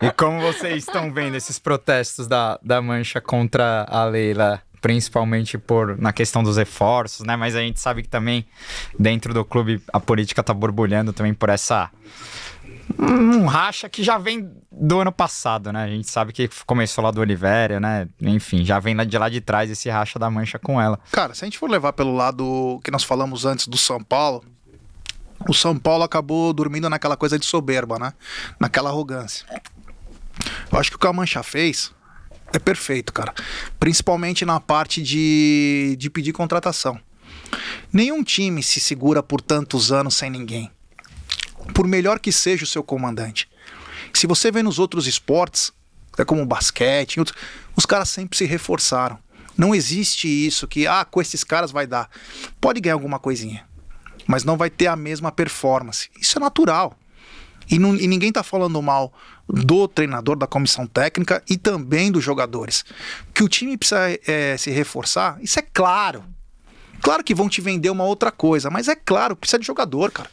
E como vocês estão vendo esses protestos da, da Mancha contra a Leila? Principalmente por na questão dos reforços, né? Mas a gente sabe que também dentro do clube a política tá borbulhando também por essa um racha que já vem do ano passado, né? A gente sabe que começou lá do Oliveira, né? Enfim, já vem de lá de trás esse racha da mancha com ela. Cara, se a gente for levar pelo lado que nós falamos antes do São Paulo, o São Paulo acabou dormindo naquela coisa de soberba, né? Naquela arrogância. Eu acho que o que a Mancha fez é perfeito, cara. Principalmente na parte de, de pedir contratação. Nenhum time se segura por tantos anos sem ninguém. Por melhor que seja o seu comandante. Se você vê nos outros esportes, é como o basquete, outros, os caras sempre se reforçaram. Não existe isso que, ah, com esses caras vai dar. Pode ganhar alguma coisinha, mas não vai ter a mesma performance. Isso é natural. E, não, e ninguém está falando mal do treinador, da comissão técnica e também dos jogadores. Que o time precisa é, se reforçar, isso é claro. Claro que vão te vender uma outra coisa, mas é claro, precisa de jogador, cara.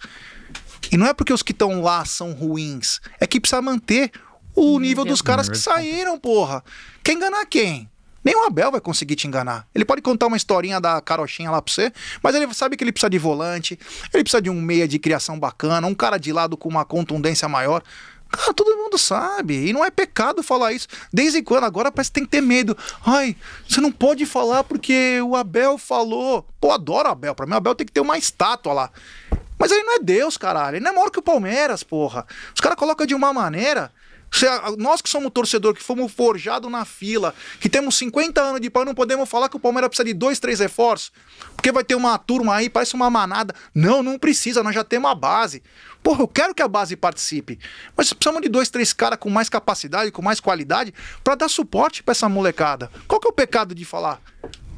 E não é porque os que estão lá são ruins, é que precisa manter o nível dos caras que saíram, porra. Quer enganar quem? Nem o Abel vai conseguir te enganar. Ele pode contar uma historinha da carochinha lá pra você, mas ele sabe que ele precisa de volante, ele precisa de um meia de criação bacana, um cara de lado com uma contundência maior. Cara, todo mundo sabe. E não é pecado falar isso. Desde quando? Agora parece que tem que ter medo. Ai, você não pode falar porque o Abel falou. Pô, adoro o Abel. Pra mim, o Abel tem que ter uma estátua lá. Mas ele não é Deus, caralho. Ele não é maior que o Palmeiras, porra. Os caras colocam de uma maneira se, nós que somos torcedor, que fomos forjado na fila, que temos 50 anos de pau, não podemos falar que o Palmeiras precisa de dois, três reforços, porque vai ter uma turma aí, parece uma manada. Não, não precisa, nós já temos a base. Porra, eu quero que a base participe. Mas precisamos de dois, três caras com mais capacidade, com mais qualidade, para dar suporte para essa molecada. Qual que é o pecado de falar?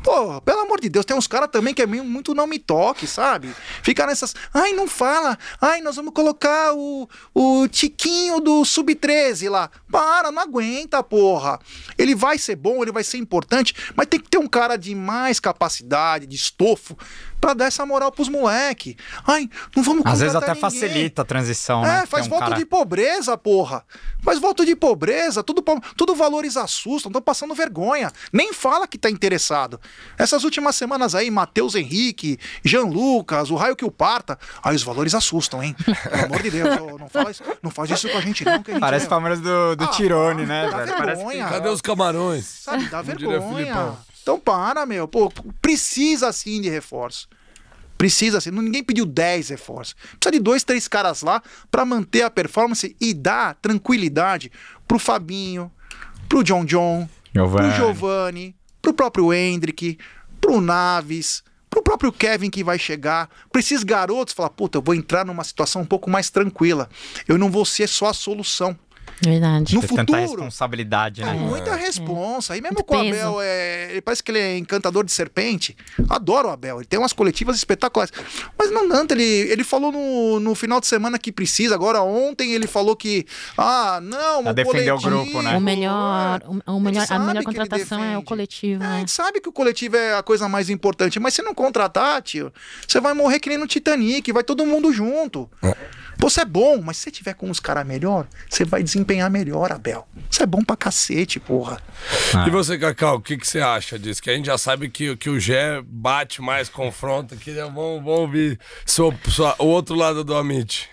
Pô, pelo amor de Deus, tem uns caras também que é muito não me toque, sabe? Fica nessas. Ai, não fala. Ai, nós vamos colocar o, o Tiquinho do Sub-13 lá. Para, não aguenta, porra. Ele vai ser bom, ele vai ser importante, mas tem que ter um cara de mais capacidade, de estofo, para dar essa moral pros moleque. Ai, não vamos Às vezes até ninguém. facilita a transição, né? é, né? faz um voto cara... de pobreza, porra. Faz voto de pobreza, tudo, tudo valores assustam, estão passando vergonha. Nem fala que tá interessado. Essas últimas semanas aí, Matheus Henrique, Jean Lucas, o raio que o parta. Aí os valores assustam, hein? Pelo amor de Deus, não faz, não faz isso com a gente, não. Que gente Parece é... Palmeiras do, do ah, Tirone, né, dá velho? Vergonha. Cadê os camarões? Sabe, dá vergonha. Então para, meu. Pô, precisa sim de reforço. Precisa sim. Ninguém pediu 10 reforços. Precisa de dois, três caras lá para manter a performance e dar tranquilidade pro Fabinho, pro John John, Giovani. pro Giovanni, pro próprio Hendrick, pro Naves, pro próprio Kevin que vai chegar, precisa esses garotos falar, puta, eu vou entrar numa situação um pouco mais tranquila. Eu não vou ser só a solução. Verdade. No Tem futuro. Tanta responsabilidade, né? É, muita é. responsa. É. E mesmo Muito com o Abel, é, ele parece que ele é encantador de serpente. Adoro o Abel. Ele tem umas coletivas espetaculares. Mas não tanto. ele, ele falou no, no final de semana que precisa. Agora, ontem ele falou que. Ah, não, o defender o grupo, né? O melhor, é. o, melhor, a melhor contratação é o coletivo. É, né? A gente sabe que o coletivo é a coisa mais importante, mas se não contratar, tio, você vai morrer que nem no Titanic, vai todo mundo junto. É. Você é bom, mas se você tiver com os caras melhor, você vai desempenhar melhor, Abel. Você é bom pra cacete, porra. Ah. E você, Cacau, o que, que você acha disso? Que a gente já sabe que, que o Gé bate mais, confronta, que é bom, bom ouvir sua, o outro lado do Amit.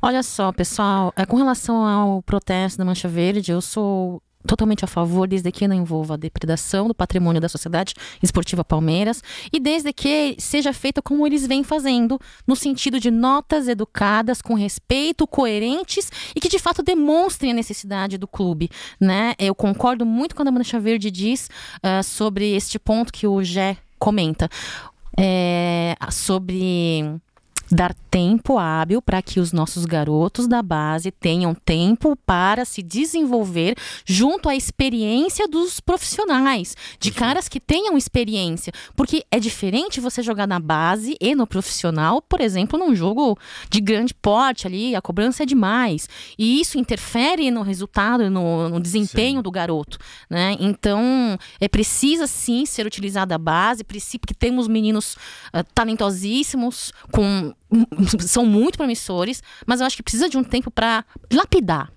Olha só, pessoal, é, com relação ao protesto da Mancha Verde, eu sou totalmente a favor, desde que não envolva a depredação do patrimônio da Sociedade Esportiva Palmeiras e desde que seja feita como eles vêm fazendo, no sentido de notas educadas, com respeito, coerentes e que de fato demonstrem a necessidade do clube. Né? Eu concordo muito quando a Mancha Verde diz uh, sobre este ponto que o Jé comenta. É, sobre dar tempo hábil para que os nossos garotos da base tenham tempo para se desenvolver junto à experiência dos profissionais, de caras que tenham experiência, porque é diferente você jogar na base e no profissional, por exemplo, num jogo de grande porte ali, a cobrança é demais, e isso interfere no resultado, no, no desempenho sim. do garoto, né? Então, é precisa sim ser utilizada a base, porque temos meninos uh, talentosíssimos com são muito promissores, mas eu acho que precisa de um tempo para lapidar,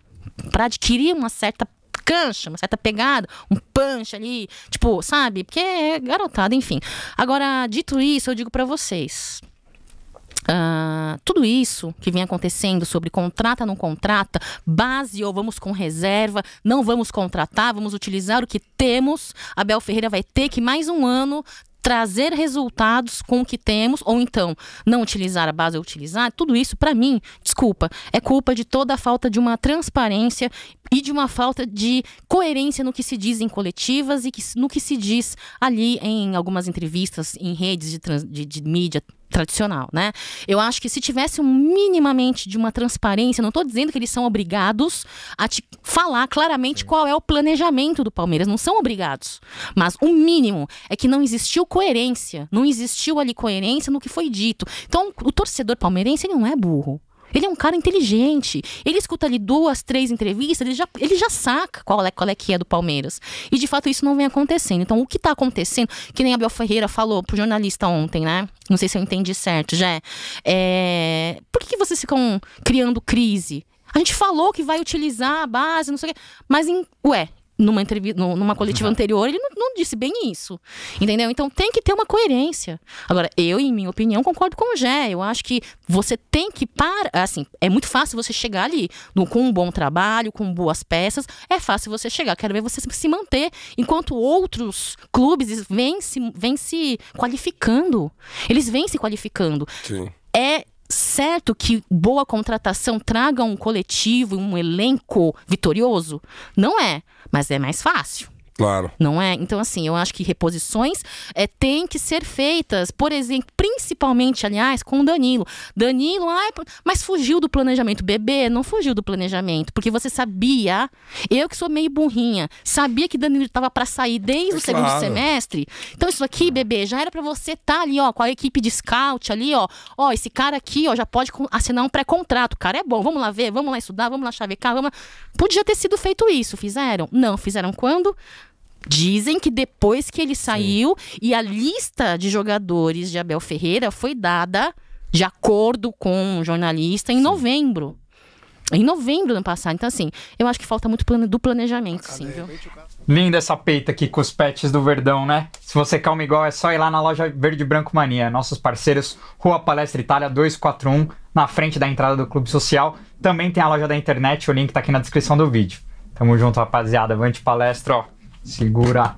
para adquirir uma certa cancha, uma certa pegada, um punch ali, tipo, sabe? Porque é garotada, enfim. Agora, dito isso, eu digo para vocês. Uh, tudo isso que vem acontecendo sobre contrata, não contrata, base ou vamos com reserva, não vamos contratar, vamos utilizar o que temos. Abel Ferreira vai ter que mais um ano trazer resultados com o que temos, ou então não utilizar a base ou utilizar, tudo isso, para mim, desculpa, é culpa de toda a falta de uma transparência e de uma falta de coerência no que se diz em coletivas e que, no que se diz ali em algumas entrevistas, em redes de, trans, de, de mídia tradicional, né? Eu acho que se tivesse um minimamente de uma transparência, não estou dizendo que eles são obrigados a te falar claramente qual é o planejamento do Palmeiras, não são obrigados, mas o mínimo é que não existiu coerência, não existiu ali coerência no que foi dito. Então, o torcedor palmeirense ele não é burro. Ele é um cara inteligente. Ele escuta ali duas, três entrevistas, ele já, ele já saca qual é, qual é que é do Palmeiras. E de fato isso não vem acontecendo. Então o que está acontecendo, que nem a Abel Ferreira falou pro jornalista ontem, né? Não sei se eu entendi certo, já. É... Por que vocês ficam criando crise? A gente falou que vai utilizar a base, não sei o quê. Mas, em... ué, numa entrevista, numa coletiva anterior, ele não, não, disse bem isso. Entendeu? Então tem que ter uma coerência. Agora, eu, em minha opinião, concordo com o Gé. Eu acho que você tem que parar. Assim, é muito fácil você chegar ali no, com um bom trabalho, com boas peças. É fácil você chegar. Quero ver você se manter, enquanto outros clubes vêm se, vêm se qualificando. Eles vêm se qualificando. Sim. É certo que boa contratação traga um coletivo, um elenco vitorioso? Não é, mas é mais fácil. Claro. Não é? Então, assim, eu acho que reposições é, têm que ser feitas, por exemplo, principalmente, aliás, com o Danilo. Danilo, ai, mas fugiu do planejamento. Bebê, não fugiu do planejamento, porque você sabia, eu que sou meio burrinha, sabia que Danilo estava para sair desde é o claro. segundo semestre. Então, isso aqui, bebê, já era para você estar tá ali, ó, com a equipe de scout ali, ó. Ó, esse cara aqui, ó, já pode assinar um pré-contrato. O cara é bom, vamos lá ver, vamos lá estudar, vamos lá chavecar, vamos lá. Podia ter sido feito isso. Fizeram? Não, fizeram quando? Dizem que depois que ele saiu Sim. e a lista de jogadores de Abel Ferreira foi dada de acordo com um jornalista em Sim. novembro. Em novembro do ano passado. Então, assim, eu acho que falta muito plane... do planejamento, ah, sim, viu? Linda essa peita aqui com os pets do Verdão, né? Se você calma igual, é só ir lá na loja Verde Branco Mania. Nossos parceiros, Rua Palestra Itália 241, na frente da entrada do Clube Social. Também tem a loja da internet, o link tá aqui na descrição do vídeo. Tamo junto, rapaziada. Avante palestra, ó. sicura